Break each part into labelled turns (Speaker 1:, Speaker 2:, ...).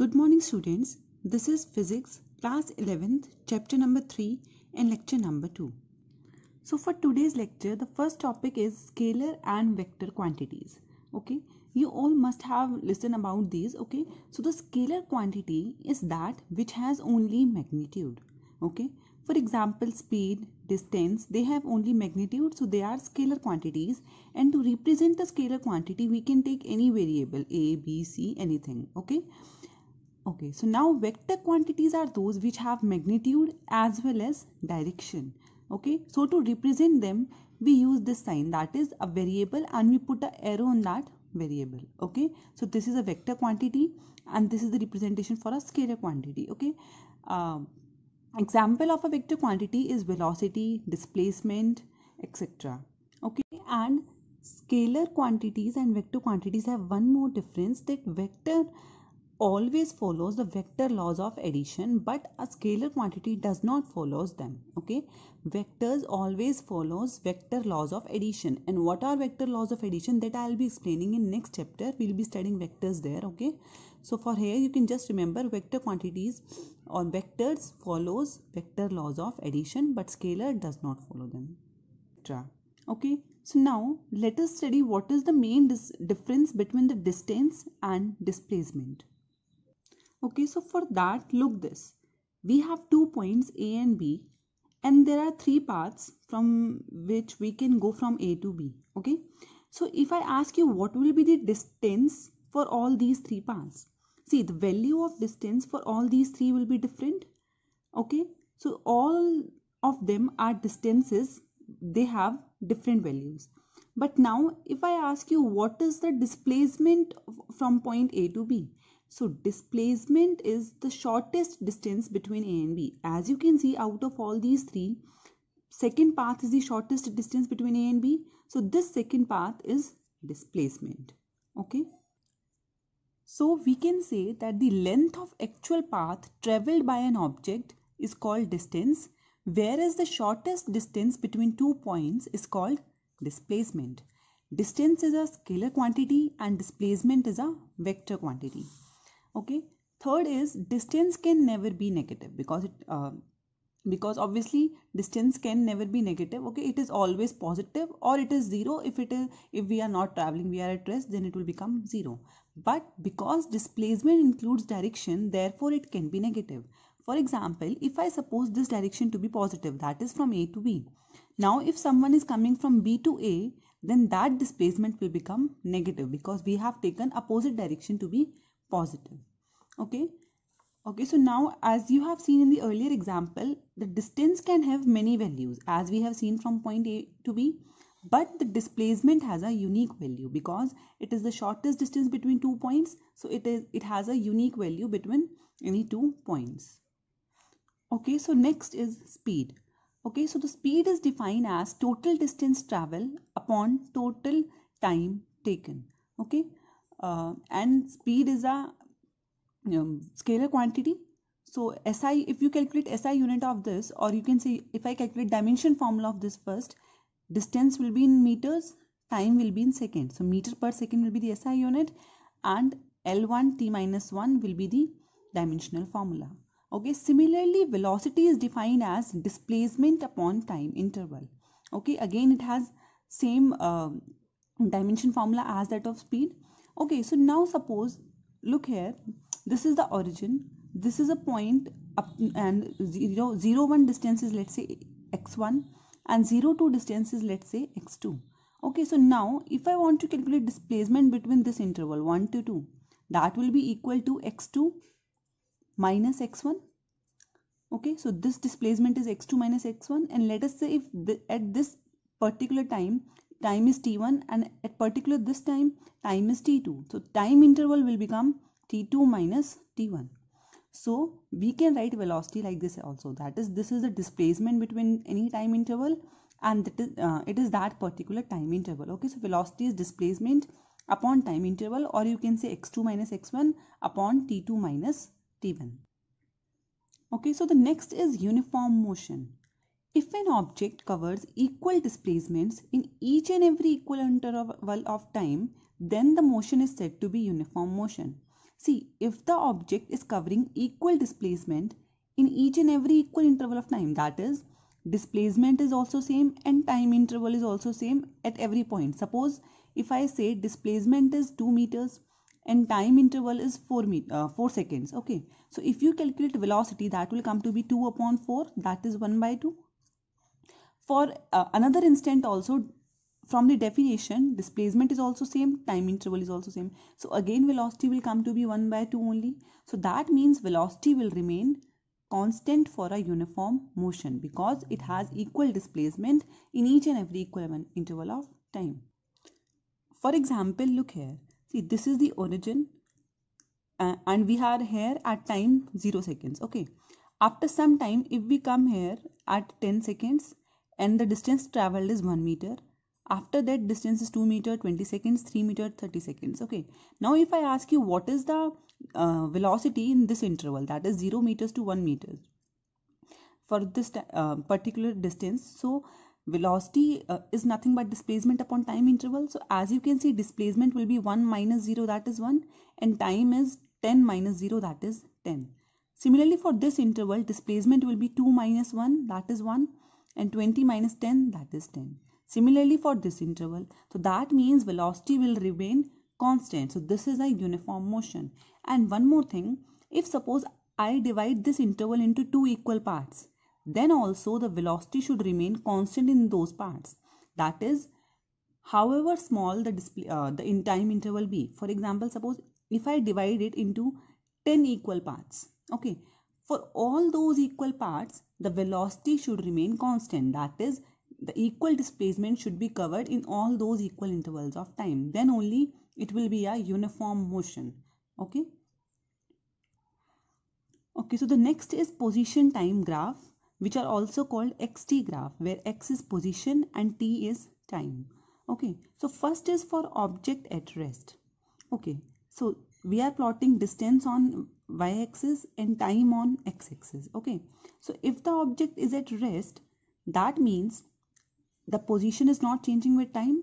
Speaker 1: Good morning students. This is physics class 11th chapter number 3 and lecture number 2. So for today's lecture the first topic is scalar and vector quantities. Okay. You all must have listened about these. Okay. So the scalar quantity is that which has only magnitude. Okay. For example speed, distance they have only magnitude so they are scalar quantities and to represent the scalar quantity we can take any variable a b c anything okay Okay, so now vector quantities are those which have magnitude as well as direction. Okay, so to represent them, we use this sign that is a variable and we put an arrow on that variable. Okay, so this is a vector quantity and this is the representation for a scalar quantity. Okay, uh, example of a vector quantity is velocity, displacement, etc. Okay, and scalar quantities and vector quantities have one more difference that vector always follows the vector laws of addition but a scalar quantity does not follows them okay vectors always follows vector laws of addition and what are vector laws of addition that i'll be explaining in next chapter we'll be studying vectors there okay so for here you can just remember vector quantities or vectors follows vector laws of addition but scalar does not follow them okay so now let us study what is the main difference between the distance and displacement. Okay, so for that, look this. We have two points A and B and there are three paths from which we can go from A to B. Okay, so if I ask you what will be the distance for all these three paths? See, the value of distance for all these three will be different. Okay, so all of them are distances. They have different values. But now if I ask you what is the displacement from point A to B? So displacement is the shortest distance between A and B. As you can see out of all these three, second path is the shortest distance between A and B. So this second path is displacement. Okay. So we can say that the length of actual path traveled by an object is called distance whereas the shortest distance between two points is called displacement. Distance is a scalar quantity and displacement is a vector quantity okay third is distance can never be negative because it uh, because obviously distance can never be negative okay it is always positive or it is zero if it is if we are not traveling we are at rest then it will become zero but because displacement includes direction therefore it can be negative for example if i suppose this direction to be positive that is from a to b now if someone is coming from b to a then that displacement will become negative because we have taken opposite direction to be positive okay okay so now as you have seen in the earlier example the distance can have many values as we have seen from point a to b but the displacement has a unique value because it is the shortest distance between two points so it is it has a unique value between any two points okay so next is speed okay so the speed is defined as total distance travel upon total time taken okay uh, and speed is a you know, scalar quantity so SI if you calculate SI unit of this or you can say if I calculate dimension formula of this first distance will be in meters time will be in seconds so meter per second will be the SI unit and L1 T minus 1 will be the dimensional formula okay similarly velocity is defined as displacement upon time interval okay again it has same uh, dimension formula as that of speed okay so now suppose look here this is the origin this is a point up and zero zero one distance is let's say x1 and zero two distance is let's say x2 okay so now if i want to calculate displacement between this interval 1 to 2 that will be equal to x2 minus x1 okay so this displacement is x2 minus x1 and let us say if the, at this particular time time is t1 and at particular this time time is t2 so time interval will become t2 minus t1 so we can write velocity like this also that is this is the displacement between any time interval and it is, uh, it is that particular time interval okay so velocity is displacement upon time interval or you can say x2 minus x1 upon t2 minus t1 okay so the next is uniform motion if an object covers equal displacements in each and every equal interval of time, then the motion is said to be uniform motion. See, if the object is covering equal displacement in each and every equal interval of time, that is, displacement is also same and time interval is also same at every point. Suppose if I say displacement is 2 meters and time interval is 4 me uh, 4 seconds okay so if you calculate velocity that will come to be 2 upon 4 that is 1 by 2 for uh, another instant also from the definition displacement is also same time interval is also same so again velocity will come to be 1 by 2 only so that means velocity will remain constant for a uniform motion because it has equal displacement in each and every equivalent interval of time for example look here see this is the origin uh, and we are here at time 0 seconds okay after some time if we come here at 10 seconds and the distance traveled is 1 meter after that distance is 2 meter 20 seconds 3 meter 30 seconds okay now if i ask you what is the uh, velocity in this interval that is 0 meters to 1 meter for this uh, particular distance so velocity uh, is nothing but displacement upon time interval so as you can see displacement will be 1 minus 0 that is 1 and time is 10 minus 0 that is 10 similarly for this interval displacement will be 2 minus 1 that is 1 and 20 minus 10 that is 10 similarly for this interval so that means velocity will remain constant so this is a uniform motion and one more thing if suppose I divide this interval into two equal parts then also the velocity should remain constant in those parts that is however small the display uh, the in time interval be for example suppose if I divide it into 10 equal parts okay for all those equal parts, the velocity should remain constant. That is, the equal displacement should be covered in all those equal intervals of time. Then only it will be a uniform motion. Okay. Okay, so the next is position time graph which are also called xt graph where x is position and t is time. Okay, so first is for object at rest. Okay, so we are plotting distance on y-axis and time on x-axis okay so if the object is at rest that means the position is not changing with time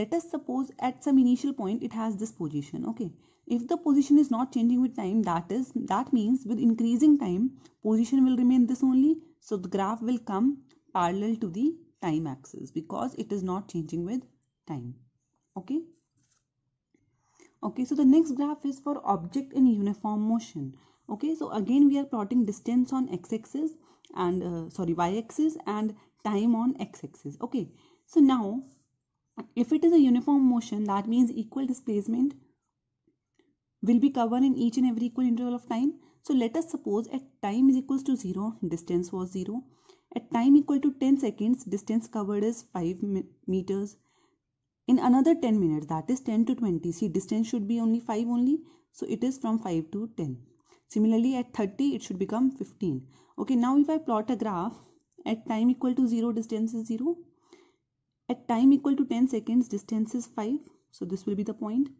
Speaker 1: let us suppose at some initial point it has this position okay if the position is not changing with time that is that means with increasing time position will remain this only so the graph will come parallel to the time axis because it is not changing with time okay okay so the next graph is for object in uniform motion okay so again we are plotting distance on x-axis and uh, sorry y-axis and time on x-axis okay so now if it is a uniform motion that means equal displacement will be covered in each and every equal interval of time so let us suppose at time is equals to 0 distance was 0 at time equal to 10 seconds distance covered is 5 meters in another 10 minutes that is 10 to 20 see distance should be only 5 only so it is from 5 to 10 similarly at 30 it should become 15 okay now if I plot a graph at time equal to 0 distance is 0 at time equal to 10 seconds distance is 5 so this will be the point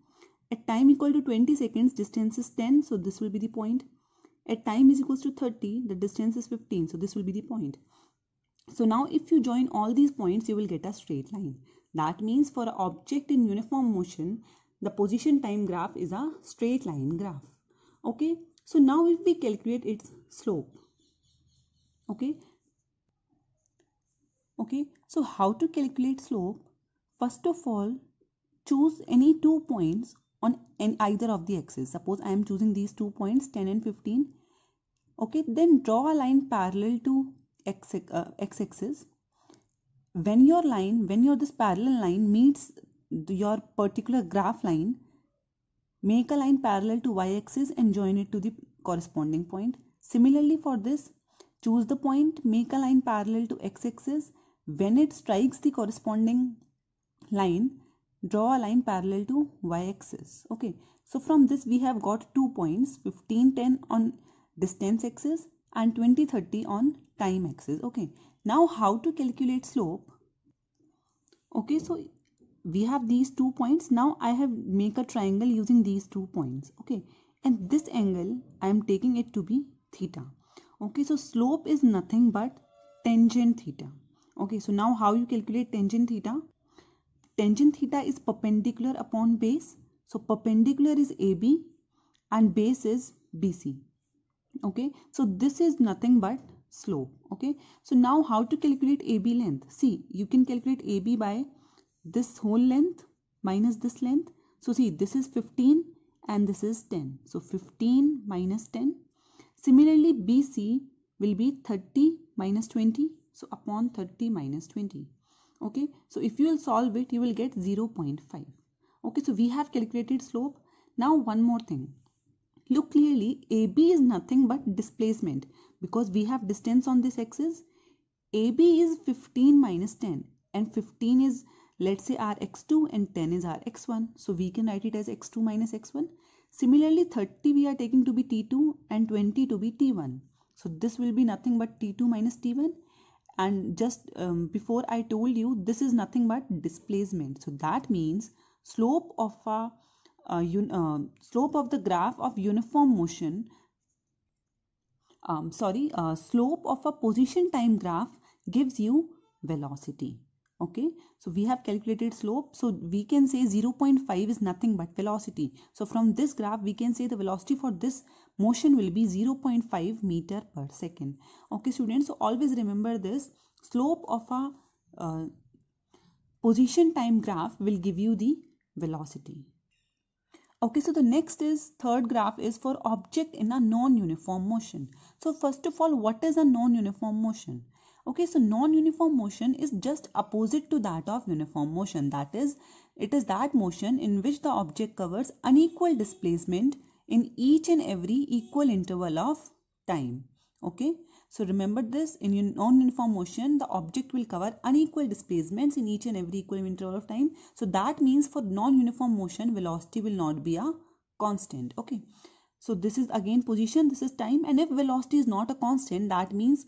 Speaker 1: at time equal to 20 seconds distance is 10 so this will be the point at time is equals to 30 the distance is 15 so this will be the point so now if you join all these points you will get a straight line that means for an object in uniform motion, the position time graph is a straight line graph. Okay, so now if we calculate its slope, okay, okay, so how to calculate slope? First of all, choose any two points on any, either of the axes. Suppose I am choosing these two points 10 and 15. Okay, then draw a line parallel to x, uh, x axis when your line when your this parallel line meets your particular graph line make a line parallel to y-axis and join it to the corresponding point similarly for this choose the point make a line parallel to x-axis when it strikes the corresponding line draw a line parallel to y-axis okay so from this we have got two points 15 10 on distance axis and 2030 on time axis okay now how to calculate slope okay so we have these two points now i have make a triangle using these two points okay and this angle i am taking it to be theta okay so slope is nothing but tangent theta okay so now how you calculate tangent theta tangent theta is perpendicular upon base so perpendicular is ab and base is bc okay so this is nothing but slope okay so now how to calculate AB length see you can calculate AB by this whole length minus this length so see this is 15 and this is 10 so 15 minus 10 similarly BC will be 30 minus 20 so upon 30 minus 20 okay so if you will solve it you will get 0.5 okay so we have calculated slope now one more thing Look clearly, AB is nothing but displacement because we have distance on this axis. AB is 15 minus 10 and 15 is let's say our x2 and 10 is our x1. So we can write it as x2 minus x1. Similarly 30 we are taking to be t2 and 20 to be t1. So this will be nothing but t2 minus t1 and just um, before I told you this is nothing but displacement. So that means slope of a uh, un, uh, slope of the graph of uniform motion um, sorry uh, slope of a position time graph gives you velocity okay so we have calculated slope so we can say 0.5 is nothing but velocity so from this graph we can say the velocity for this motion will be 0.5 meter per second okay students so always remember this slope of a uh, position time graph will give you the velocity okay so the next is third graph is for object in a non-uniform motion so first of all what is a non-uniform motion okay so non-uniform motion is just opposite to that of uniform motion that is it is that motion in which the object covers unequal displacement in each and every equal interval of time okay so remember this in your non-uniform motion the object will cover unequal displacements in each and every equal interval of time so that means for non-uniform motion velocity will not be a constant okay so this is again position this is time and if velocity is not a constant that means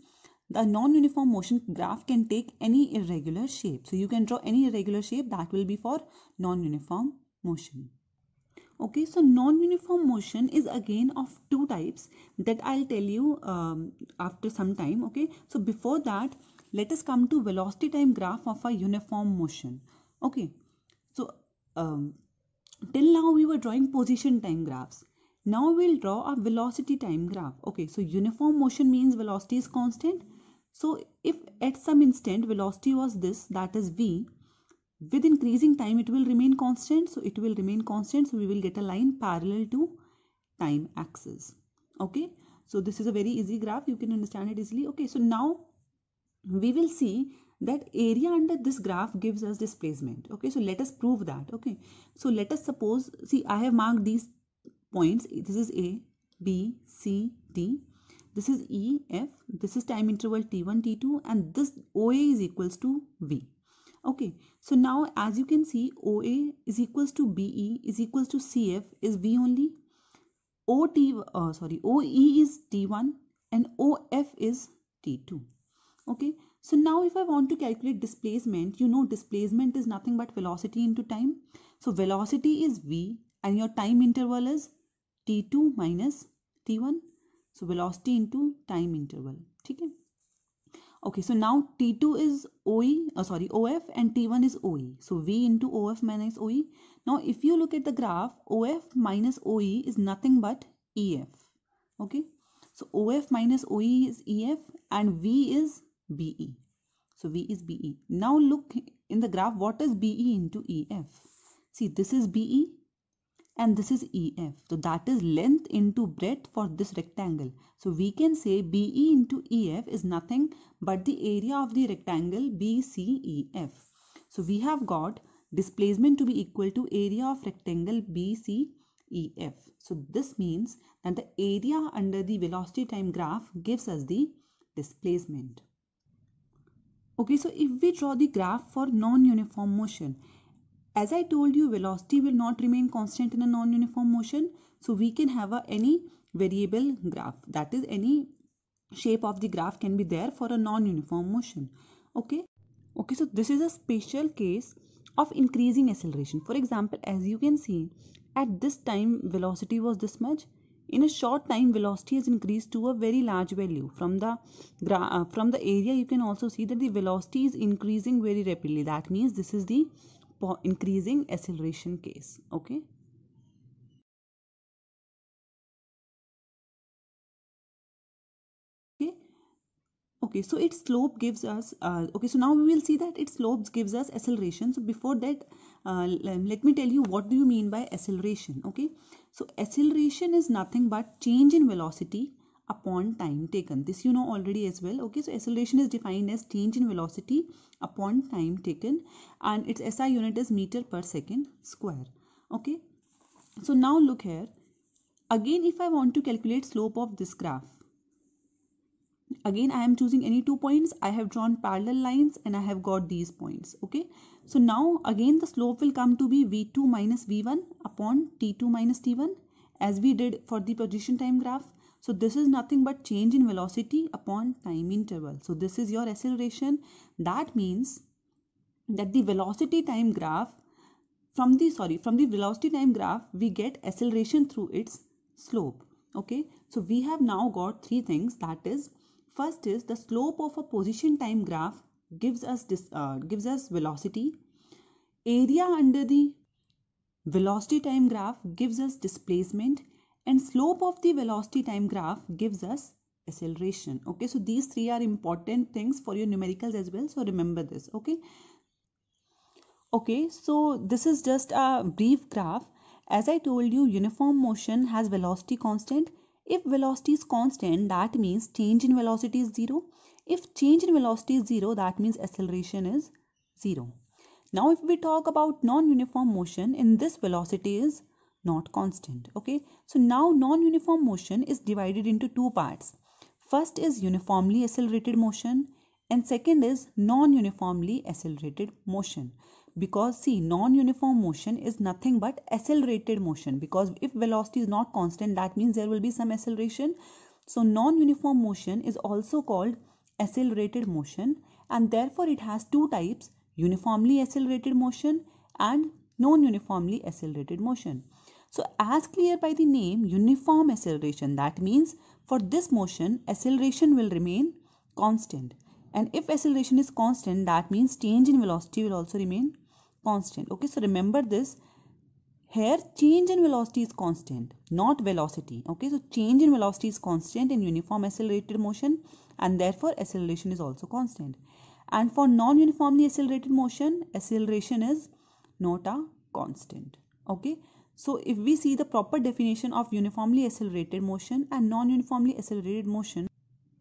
Speaker 1: the non-uniform motion graph can take any irregular shape so you can draw any irregular shape that will be for non-uniform motion okay so non-uniform motion is again of two types that i'll tell you um, after some time okay so before that let us come to velocity time graph of a uniform motion okay so um, till now we were drawing position time graphs now we'll draw a velocity time graph okay so uniform motion means velocity is constant so if at some instant velocity was this that is v with increasing time it will remain constant so it will remain constant so we will get a line parallel to time axis okay so this is a very easy graph you can understand it easily okay so now we will see that area under this graph gives us displacement okay so let us prove that okay so let us suppose see i have marked these points this is a b c d this is e f this is time interval t1 t2 and this oa is equals to v okay so now as you can see oa is equals to be is equals to cf is v only ot uh, sorry oe is t1 and of is t2 okay so now if i want to calculate displacement you know displacement is nothing but velocity into time so velocity is v and your time interval is t2 minus t1 so velocity into time interval Okay. Okay, so now T2 is OE, oh uh, sorry, OF and T1 is OE. So V into OF minus OE. Now if you look at the graph, OF minus OE is nothing but EF. Okay, so OF minus OE is EF and V is BE. So V is BE. Now look in the graph, what is BE into EF? See, this is BE and this is EF. So that is length into breadth for this rectangle. So we can say BE into EF is nothing but the area of the rectangle BCEF. So we have got displacement to be equal to area of rectangle BCEF. So this means that the area under the velocity time graph gives us the displacement. Okay, so if we draw the graph for non-uniform motion, as I told you, velocity will not remain constant in a non-uniform motion. So we can have a, any variable graph. That is any shape of the graph can be there for a non-uniform motion. Okay. Okay. So this is a special case of increasing acceleration. For example, as you can see, at this time velocity was this much. In a short time, velocity has increased to a very large value. From the uh, from the area, you can also see that the velocity is increasing very rapidly. That means this is the increasing acceleration case okay okay so its slope gives us uh, okay so now we will see that its slopes gives us acceleration so before that uh, let me tell you what do you mean by acceleration okay so acceleration is nothing but change in velocity upon time taken this you know already as well okay so acceleration is defined as change in velocity upon time taken and its SI unit is meter per second square okay so now look here again if I want to calculate slope of this graph again I am choosing any two points I have drawn parallel lines and I have got these points okay so now again the slope will come to be v2 minus v1 upon t2 minus t1 as we did for the position time graph so this is nothing but change in velocity upon time interval. So this is your acceleration. That means that the velocity time graph from the sorry from the velocity time graph we get acceleration through its slope okay so we have now got three things that is first is the slope of a position time graph gives us this uh, gives us velocity area under the velocity time graph gives us displacement and slope of the velocity time graph gives us acceleration okay so these three are important things for your numericals as well so remember this okay okay so this is just a brief graph as i told you uniform motion has velocity constant if velocity is constant that means change in velocity is zero if change in velocity is zero that means acceleration is zero now if we talk about non-uniform motion in this velocity is not constant okay so now non-uniform motion is divided into two parts first is uniformly accelerated motion and second is non-uniformly accelerated motion because see non-uniform motion is nothing but accelerated motion because if velocity is not constant that means there will be some acceleration so non-uniform motion is also called accelerated motion and therefore it has two types uniformly accelerated motion and non-uniformly accelerated motion so as clear by the name uniform acceleration that means for this motion acceleration will remain constant and if acceleration is constant that means change in velocity will also remain constant. Okay so remember this here change in velocity is constant not velocity okay so change in velocity is constant in uniform accelerated motion and therefore acceleration is also constant and for non-uniformly accelerated motion acceleration is not a constant okay so if we see the proper definition of uniformly accelerated motion and non-uniformly accelerated motion,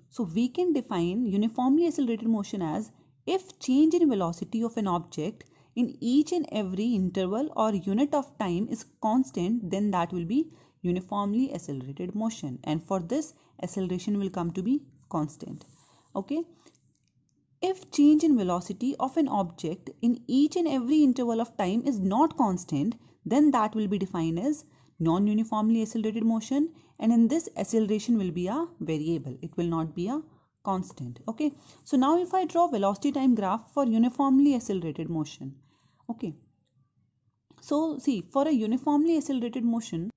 Speaker 1: so we can define uniformly accelerated motion as if change in velocity of an object in each and every interval or unit of time is constant then that will be uniformly accelerated motion and for this acceleration will come to be constant. Okay. If change in velocity of an object in each and every interval of time is not constant then that will be defined as non-uniformly accelerated motion and in this acceleration will be a variable it will not be a constant okay so now if i draw velocity time graph for uniformly accelerated motion okay so see for a uniformly accelerated motion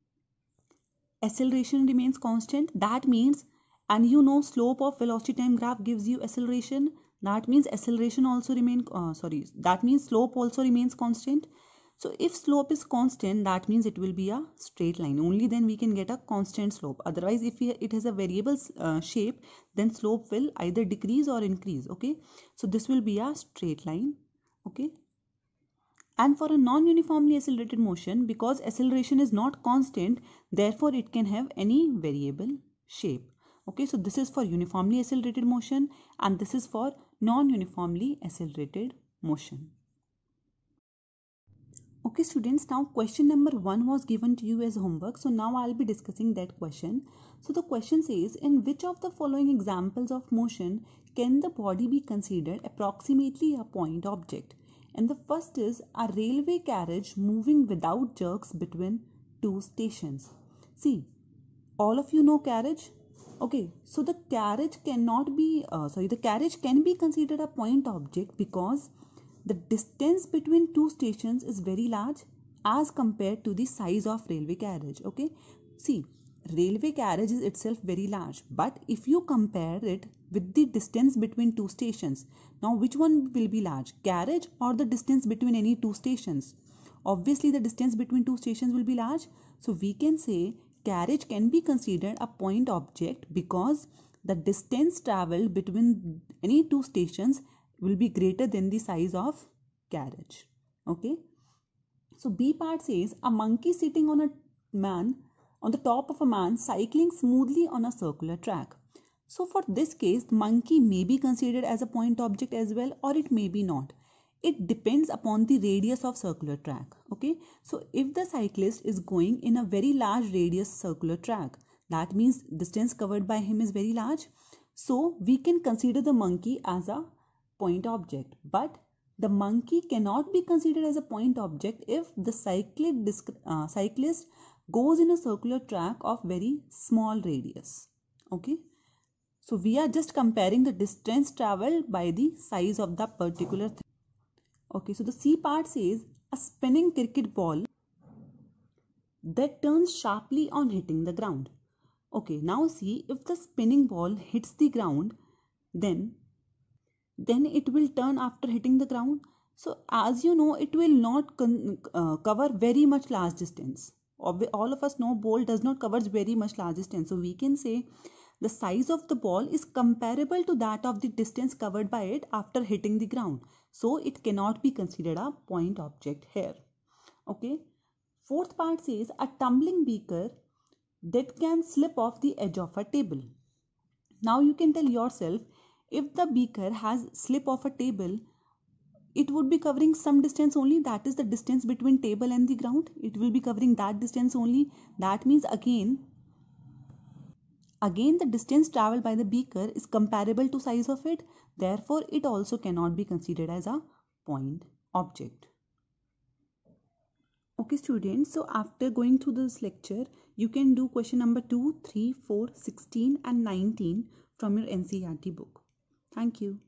Speaker 1: acceleration remains constant that means and you know slope of velocity time graph gives you acceleration that means acceleration also remain uh, sorry that means slope also remains constant so if slope is constant, that means it will be a straight line. Only then we can get a constant slope. Otherwise, if it has a variable uh, shape, then slope will either decrease or increase. Okay. So this will be a straight line. Okay. And for a non-uniformly accelerated motion, because acceleration is not constant, therefore it can have any variable shape. Okay. So this is for uniformly accelerated motion and this is for non-uniformly accelerated motion okay students now question number one was given to you as homework so now i'll be discussing that question so the question says in which of the following examples of motion can the body be considered approximately a point object and the first is a railway carriage moving without jerks between two stations see all of you know carriage okay so the carriage cannot be uh, sorry the carriage can be considered a point object because the distance between two stations is very large as compared to the size of railway carriage okay see railway carriage is itself very large but if you compare it with the distance between two stations now which one will be large carriage or the distance between any two stations obviously the distance between two stations will be large so we can say carriage can be considered a point object because the distance traveled between any two stations will be greater than the size of carriage okay so b part says a monkey sitting on a man on the top of a man cycling smoothly on a circular track so for this case monkey may be considered as a point object as well or it may be not it depends upon the radius of circular track okay so if the cyclist is going in a very large radius circular track that means distance covered by him is very large so we can consider the monkey as a point object. But the monkey cannot be considered as a point object if the cyclist, uh, cyclist goes in a circular track of very small radius. Okay. So we are just comparing the distance traveled by the size of the particular thing. Okay, so the C part says a spinning cricket ball that turns sharply on hitting the ground. Okay, now see if the spinning ball hits the ground, then then it will turn after hitting the ground so as you know it will not con- uh, cover very much large distance all of us know ball does not cover very much large distance so we can say the size of the ball is comparable to that of the distance covered by it after hitting the ground so it cannot be considered a point object here okay fourth part says a tumbling beaker that can slip off the edge of a table now you can tell yourself if the beaker has slip of a table it would be covering some distance only that is the distance between table and the ground it will be covering that distance only that means again again the distance traveled by the beaker is comparable to size of it therefore it also cannot be considered as a point object okay students so after going through this lecture you can do question number 2 3 4 16 and 19 from your ncrt book Thank you.